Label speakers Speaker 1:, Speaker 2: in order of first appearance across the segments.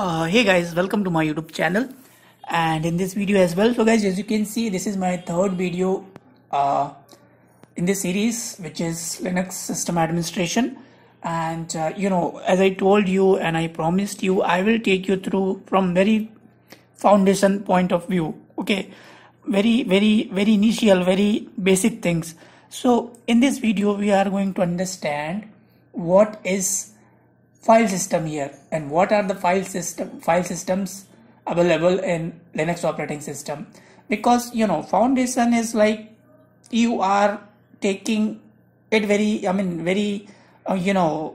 Speaker 1: Uh, hey guys welcome to my youtube channel and in this video as well so guys as you can see this is my third video uh, in this series which is linux system administration and uh, you know as i told you and i promised you i will take you through from very foundation point of view okay very very very initial very basic things so in this video we are going to understand what is file system here and what are the file system file systems available in linux operating system because you know foundation is like you are taking it very i mean very uh, you know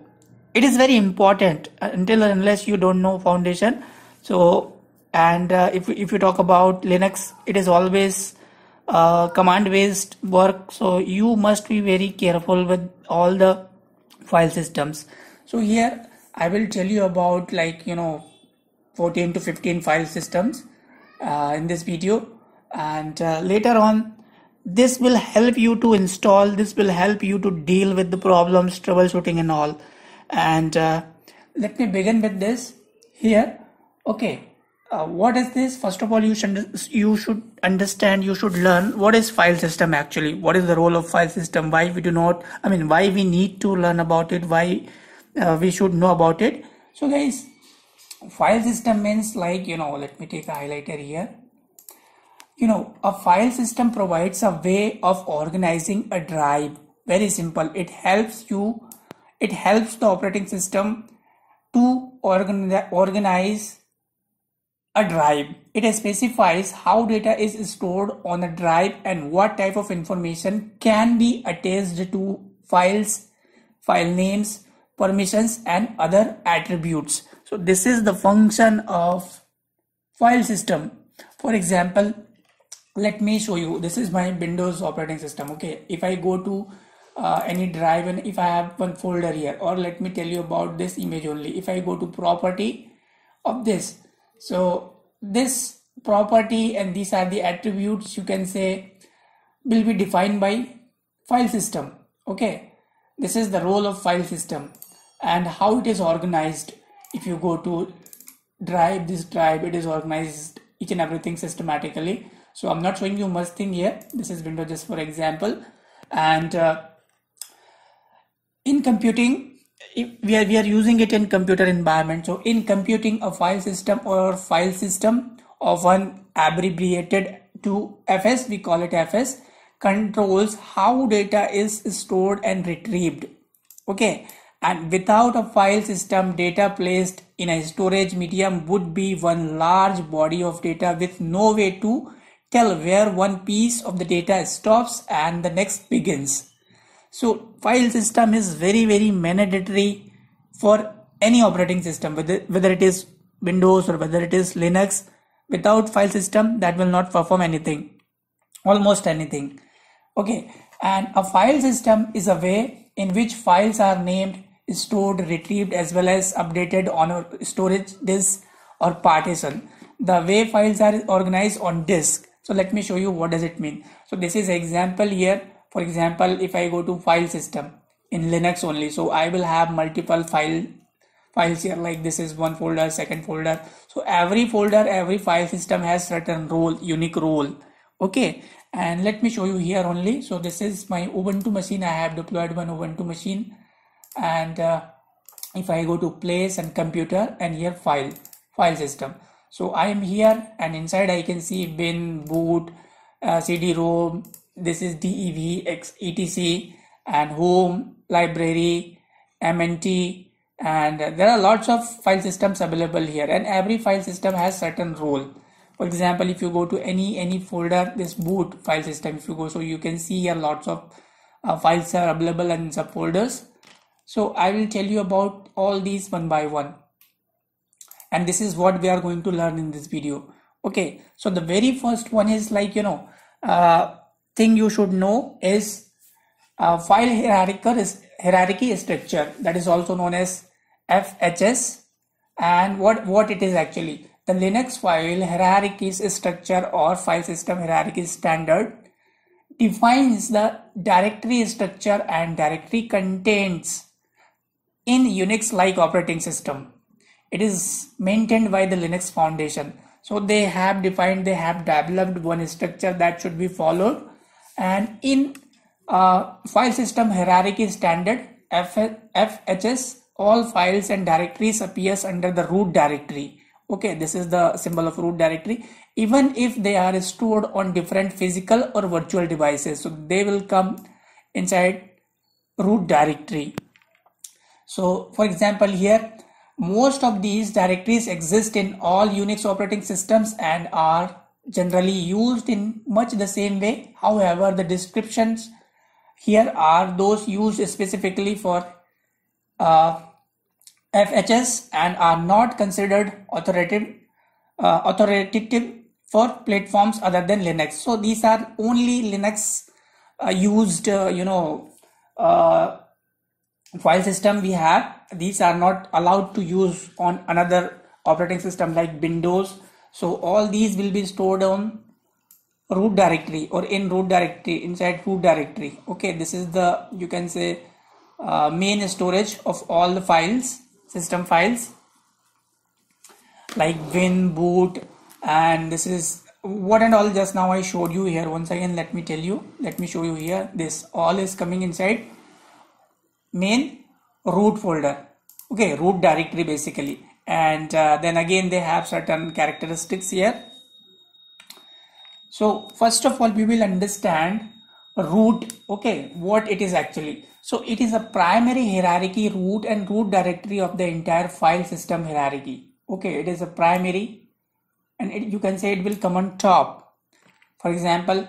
Speaker 1: it is very important uh, until unless you don't know foundation so and uh, if, if you talk about linux it is always uh, command based work so you must be very careful with all the file systems so here I will tell you about like you know 14 to 15 file systems uh, in this video and uh, later on this will help you to install this will help you to deal with the problems troubleshooting and all and uh, let me begin with this here okay uh, what is this first of all you should you should understand you should learn what is file system actually what is the role of file system why we do not i mean why we need to learn about it why uh, we should know about it so guys file system means like you know let me take a highlighter here you know a file system provides a way of organizing a drive very simple it helps you it helps the operating system to organize organize a drive it specifies how data is stored on a drive and what type of information can be attached to files file names permissions and other attributes. So this is the function of file system. For example, let me show you. This is my Windows operating system. Okay, if I go to uh, any drive and if I have one folder here or let me tell you about this image only. If I go to property of this, so this property and these are the attributes you can say will be defined by file system. Okay, this is the role of file system and how it is organized if you go to drive this drive it is organized each and everything systematically so i'm not showing you much thing here this is window just for example and uh, in computing we are, we are using it in computer environment so in computing a file system or file system of one abbreviated to fs we call it fs controls how data is stored and retrieved okay and without a file system data placed in a storage medium would be one large body of data with no way to tell where one piece of the data stops and the next begins so file system is very very mandatory for any operating system whether, whether it is windows or whether it is linux without file system that will not perform anything almost anything okay and a file system is a way in which files are named stored, retrieved as well as updated on a storage disk or partition. The way files are organized on disk. So let me show you what does it mean. So this is example here. For example, if I go to file system in Linux only, so I will have multiple file files here like this is one folder, second folder. So every folder, every file system has certain role, unique role. Okay. And let me show you here only. So this is my Ubuntu machine. I have deployed one Ubuntu machine and uh, if I go to place and computer and here file file system so I am here and inside I can see bin boot uh, cd-rom this is dev etc and home library mnt and there are lots of file systems available here and every file system has certain role for example if you go to any any folder this boot file system if you go so you can see here lots of uh, files are available and subfolders so I will tell you about all these one by one. And this is what we are going to learn in this video. Okay, so the very first one is like, you know, uh, thing you should know is uh, file hierarchical hierarchy structure that is also known as FHS and what, what it is actually. The Linux file hierarchy structure or file system hierarchy standard defines the directory structure and directory contents in Unix-like operating system. It is maintained by the Linux Foundation. So they have defined, they have developed one structure that should be followed. And in uh, file system hierarchy standard FHS, all files and directories appears under the root directory. Okay, this is the symbol of root directory. Even if they are stored on different physical or virtual devices, so they will come inside root directory so for example here, most of these directories exist in all Unix operating systems and are generally used in much the same way. However, the descriptions here are those used specifically for uh, FHS and are not considered authoritative, uh, authoritative for platforms other than Linux. So these are only Linux uh, used, uh, you know, uh, file system we have these are not allowed to use on another operating system like windows so all these will be stored on root directory or in root directory inside root directory okay this is the you can say uh, main storage of all the files system files like win boot and this is what and all just now i showed you here once again let me tell you let me show you here this all is coming inside main root folder okay root directory basically and uh, then again they have certain characteristics here so first of all we will understand root okay what it is actually so it is a primary hierarchy root and root directory of the entire file system hierarchy okay it is a primary and it, you can say it will come on top for example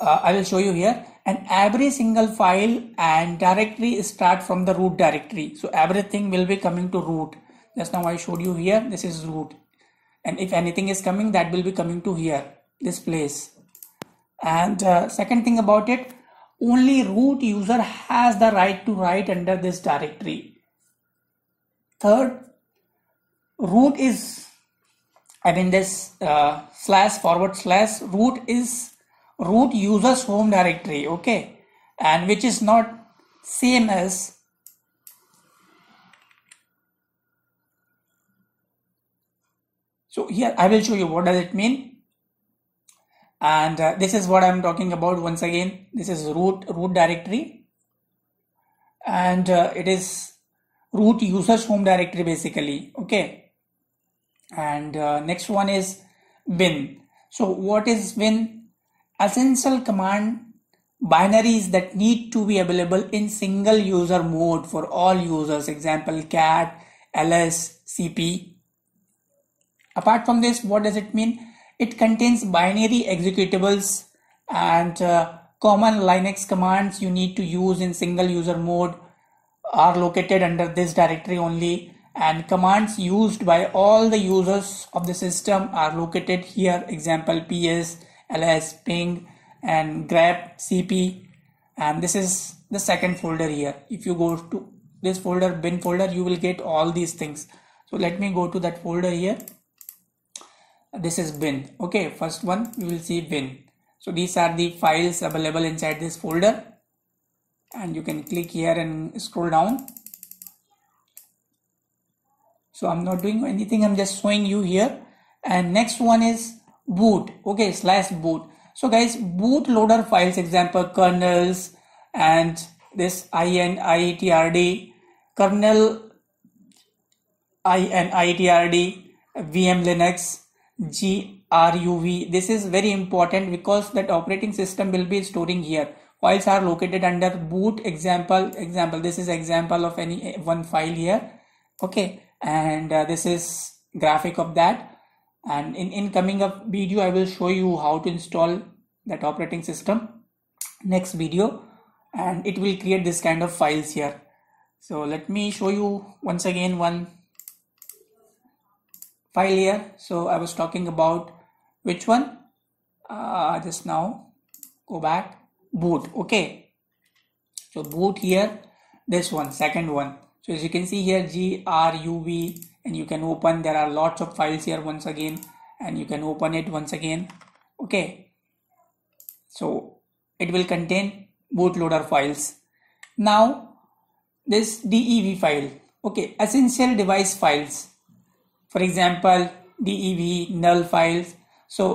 Speaker 1: uh, i will show you here and every single file and directory start from the root directory so everything will be coming to root just now i showed you here this is root and if anything is coming that will be coming to here this place and uh, second thing about it only root user has the right to write under this directory third root is i mean this uh, slash forward slash root is root users home directory okay and which is not same as so here I will show you what does it mean and uh, this is what I'm talking about once again this is root root directory and uh, it is root users home directory basically okay and uh, next one is bin so what is bin essential command binaries that need to be available in single user mode for all users example cat ls cp apart from this what does it mean it contains binary executables and uh, common linux commands you need to use in single user mode are located under this directory only and commands used by all the users of the system are located here example ps ls ping and grab cp and this is the second folder here if you go to this folder bin folder you will get all these things so let me go to that folder here this is bin okay first one you will see bin so these are the files available inside this folder and you can click here and scroll down so i'm not doing anything i'm just showing you here and next one is boot okay slash boot so guys boot loader files example kernels and this in ietrd kernel initrd ietrd vm linux gruv this is very important because that operating system will be storing here files are located under boot example example this is example of any one file here okay and uh, this is graphic of that and in, in coming up video I will show you how to install that operating system next video and it will create this kind of files here so let me show you once again one file here so I was talking about which one uh, just now go back boot okay so boot here this one second one so as you can see here G R U V and you can open there are lots of files here once again and you can open it once again okay so it will contain bootloader files now this dev file okay essential device files for example dev null files so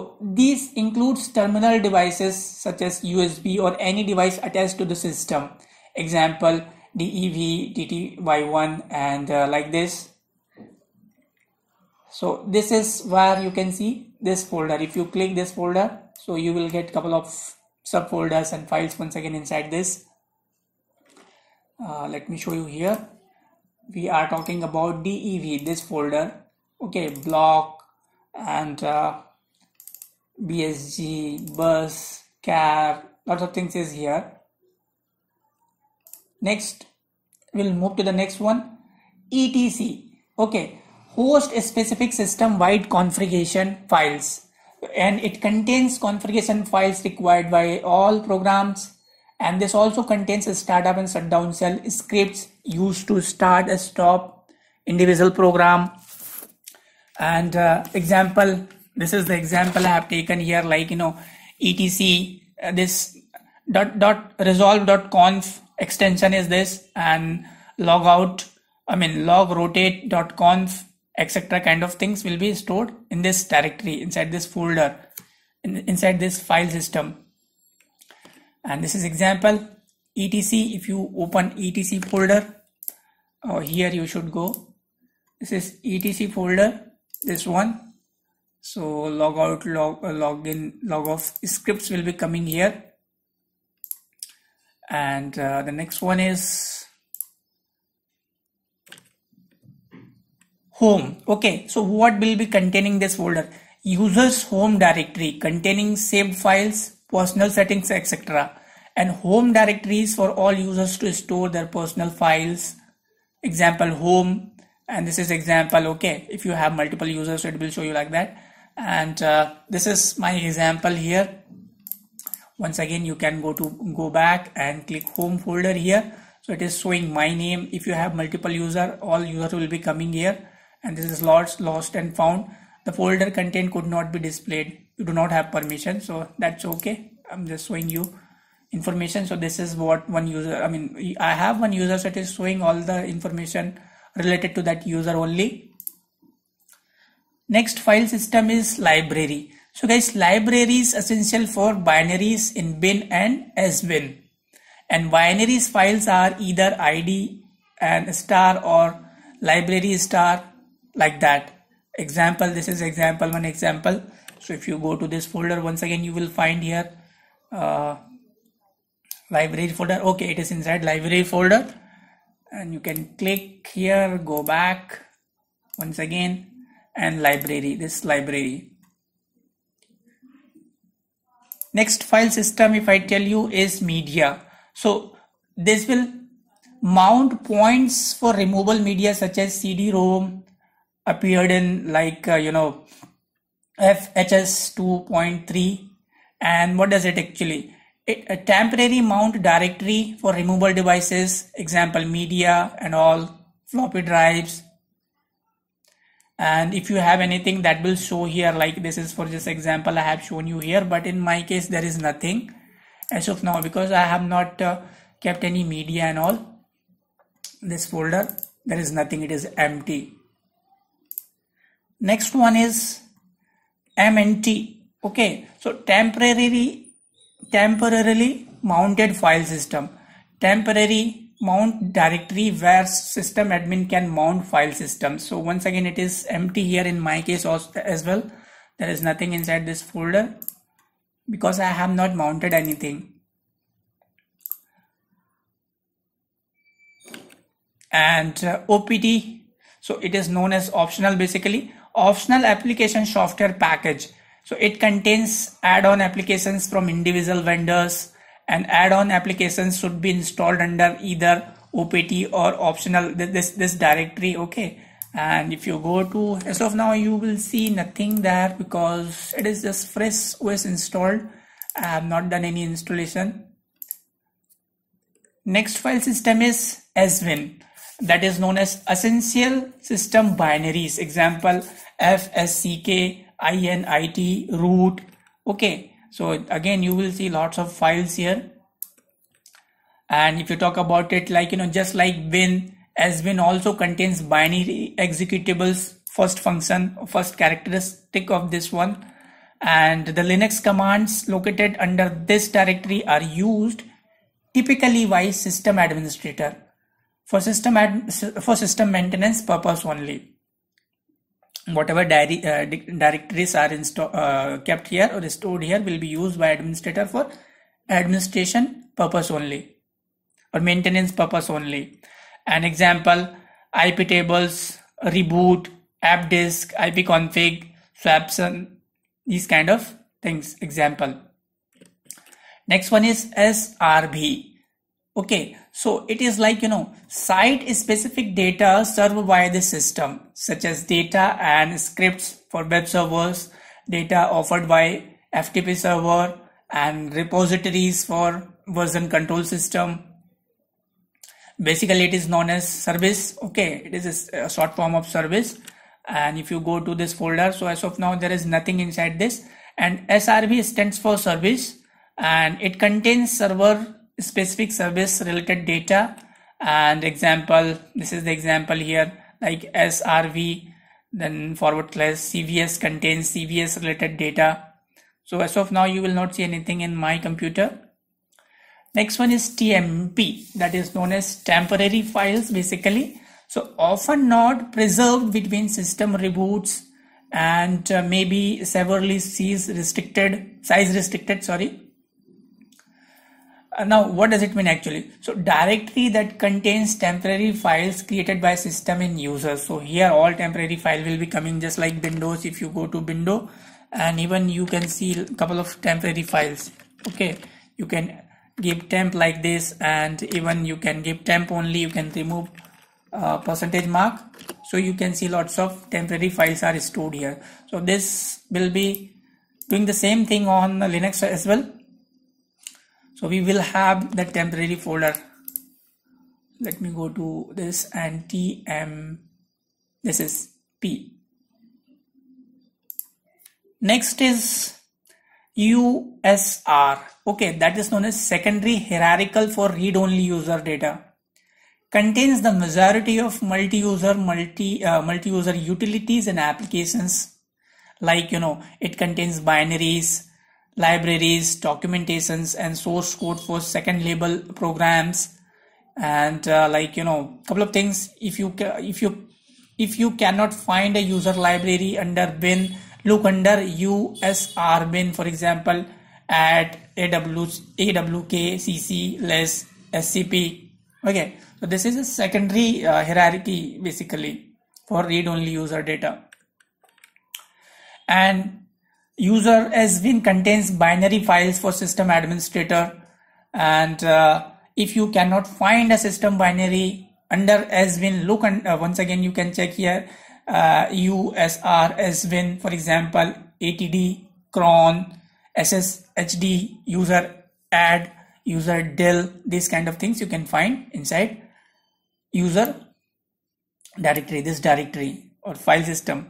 Speaker 1: these includes terminal devices such as usb or any device attached to the system example dev tty1 and uh, like this so this is where you can see this folder if you click this folder so you will get couple of subfolders and files once again inside this uh, let me show you here we are talking about dev this folder okay block and uh, bsg bus car lots of things is here next we'll move to the next one etc okay host specific system wide configuration files and it contains configuration files required by all programs and this also contains a startup and shutdown shell scripts used to start a stop individual program and uh, example this is the example i have taken here like you know etc uh, this dot dot resolve dot conf extension is this and log out i mean log rotate dot conf etc kind of things will be stored in this directory inside this folder in, inside this file system and this is example etc if you open etc folder or oh, uh, here you should go this is etc folder this one so log out log uh, log in log off scripts will be coming here and uh, the next one is home. Okay, so what will be containing this folder? User's home directory containing saved files, personal settings, etc. And home directories for all users to store their personal files. Example home, and this is example. Okay, if you have multiple users, it will show you like that. And uh, this is my example here. Once again, you can go to go back and click home folder here. So it is showing my name. If you have multiple user, all user will be coming here and this is lost lost and found the folder content could not be displayed you do not have permission so that's okay i'm just showing you information so this is what one user i mean i have one user so it is showing all the information related to that user only next file system is library so guys libraries essential for binaries in bin and sbin and binaries files are either id and star or library star like that example this is example one example so if you go to this folder once again you will find here uh, library folder okay it is inside library folder and you can click here go back once again and library this library next file system if i tell you is media so this will mount points for removable media such as cd rom appeared in like uh, you know FHS 2.3 and what does it actually it, a temporary mount directory for removable devices example media and all floppy drives and if you have anything that will show here like this is for this example I have shown you here but in my case there is nothing as of now because I have not uh, kept any media and all this folder there is nothing it is empty next one is MNT okay so temporarily temporarily mounted file system temporary mount directory where system admin can mount file system so once again it is empty here in my case as well there is nothing inside this folder because I have not mounted anything and uh, OPT so it is known as optional basically optional application software package. So it contains add-on applications from individual vendors and add-on applications should be installed under either OPT or optional this, this directory. Okay. And if you go to as of now, you will see nothing there because it is just fresh OS installed. I have not done any installation. Next file system is SWin that is known as essential system binaries. Example, FSCK, INIT, root. Okay. So again, you will see lots of files here. And if you talk about it, like, you know, just like bin, as bin also contains binary executables, first function, first characteristic of this one. And the Linux commands located under this directory are used typically by system administrator for system ad, for system maintenance purpose only. Whatever diary, uh, directories are uh, kept here or stored here will be used by administrator for administration purpose only or maintenance purpose only. An example, IP tables, reboot, app disk, IP config, swaps, and these kind of things. Example. Next one is SRB Okay, so it is like, you know, site specific data served by the system, such as data and scripts for web servers, data offered by FTP server and repositories for version control system. Basically, it is known as service. Okay, it is a short form of service. And if you go to this folder, so as of now, there is nothing inside this. And SRV stands for service and it contains server specific service related data and example this is the example here like srv then forward slash cvs contains cvs related data so as of now you will not see anything in my computer next one is tmp that is known as temporary files basically so often not preserved between system reboots and uh, maybe severely size restricted size restricted sorry uh, now what does it mean actually so directory that contains temporary files created by system in users so here all temporary file will be coming just like windows if you go to window and even you can see a couple of temporary files okay you can give temp like this and even you can give temp only you can remove uh, percentage mark so you can see lots of temporary files are stored here so this will be doing the same thing on linux as well so we will have the temporary folder let me go to this and tm this is p next is usr okay that is known as secondary hierarchical for read only user data contains the majority of multi-user multi uh, multi-user utilities and applications like you know it contains binaries libraries, documentations, and source code for second level programs, and uh, like you know, couple of things. If you if you if you cannot find a user library under bin, look under USR bin, for example, at AW, AWKCC less SCP. Okay, so this is a secondary uh, hierarchy basically for read-only user data. And user svin contains binary files for system administrator and uh, if you cannot find a system binary under svin look and uh, once again you can check here uh, usr svin for example atd cron sshd user add user del these kind of things you can find inside user directory this directory or file system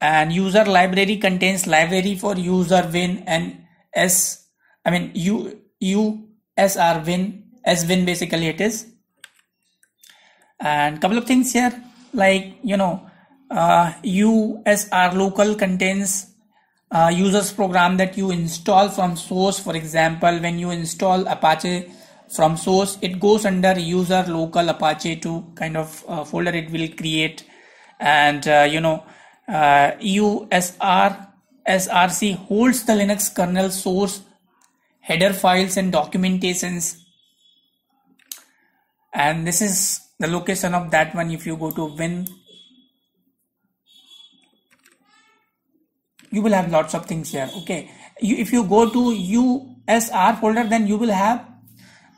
Speaker 1: and user library contains library for user win and s i mean u u s r win s win basically it is and couple of things here like you know uh, usr local contains uh, users program that you install from source for example when you install apache from source it goes under user local apache 2 kind of uh, folder it will create and uh, you know uh, SRC holds the Linux kernel source header files and documentations. And this is the location of that one. If you go to win, you will have lots of things here. Okay. You, if you go to USR folder, then you will have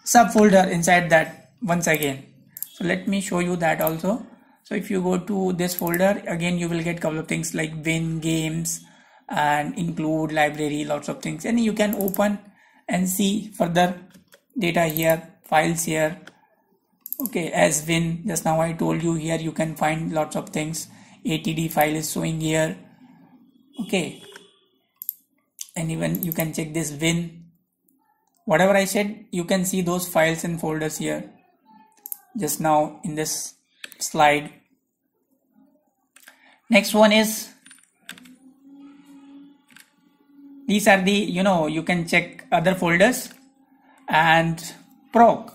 Speaker 1: subfolder inside that once again. So let me show you that also so if you go to this folder again you will get couple of things like win games and include library lots of things and you can open and see further data here files here okay as win just now I told you here you can find lots of things ATD file is showing here okay and even you can check this win whatever I said you can see those files and folders here just now in this slide next one is these are the you know you can check other folders and proc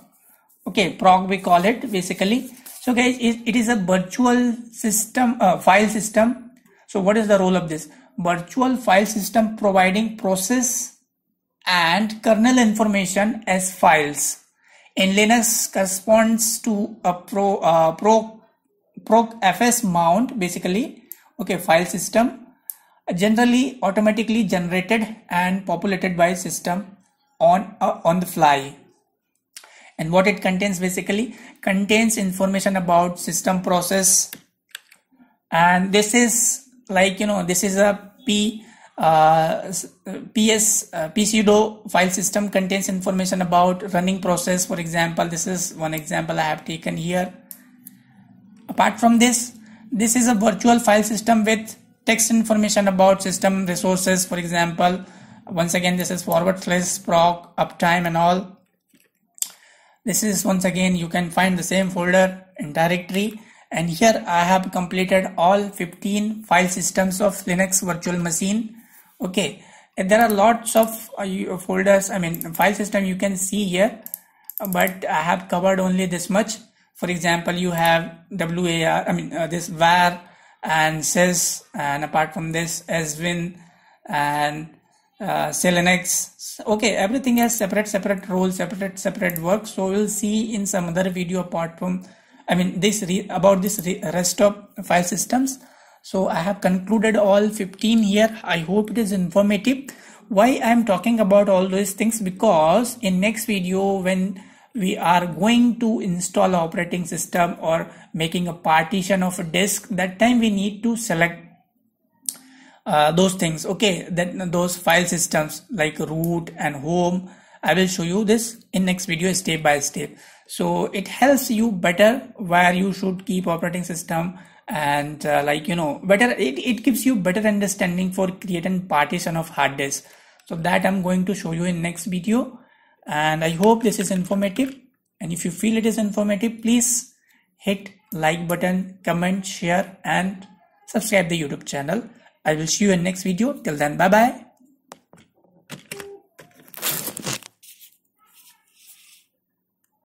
Speaker 1: okay proc we call it basically so guys it is a virtual system uh, file system so what is the role of this virtual file system providing process and kernel information as files in linux corresponds to a pro uh, proc fs mount basically okay file system generally automatically generated and populated by system on uh, on the fly and what it contains basically contains information about system process and this is like you know this is a p uh, ps uh, pseudo file system contains information about running process for example this is one example i have taken here apart from this this is a virtual file system with text information about system resources. For example, once again, this is forward slash proc, uptime and all. This is once again, you can find the same folder and directory. And here I have completed all 15 file systems of Linux virtual machine. Okay. there are lots of uh, uh, folders. I mean, file system you can see here, but I have covered only this much for example you have war i mean uh, this var and sys and apart from this swin and uh, okay everything has separate separate roles separate separate work so we'll see in some other video apart from i mean this about this rest of file systems so i have concluded all 15 here i hope it is informative why i'm talking about all those things because in next video when we are going to install operating system or making a partition of a disk that time we need to select uh, those things okay then those file systems like root and home i will show you this in next video step by step so it helps you better where you should keep operating system and uh, like you know better it, it gives you better understanding for creating partition of hard disk so that i'm going to show you in next video and I hope this is informative and if you feel it is informative please hit like button comment share and subscribe the youtube channel i will see you in next video till then bye bye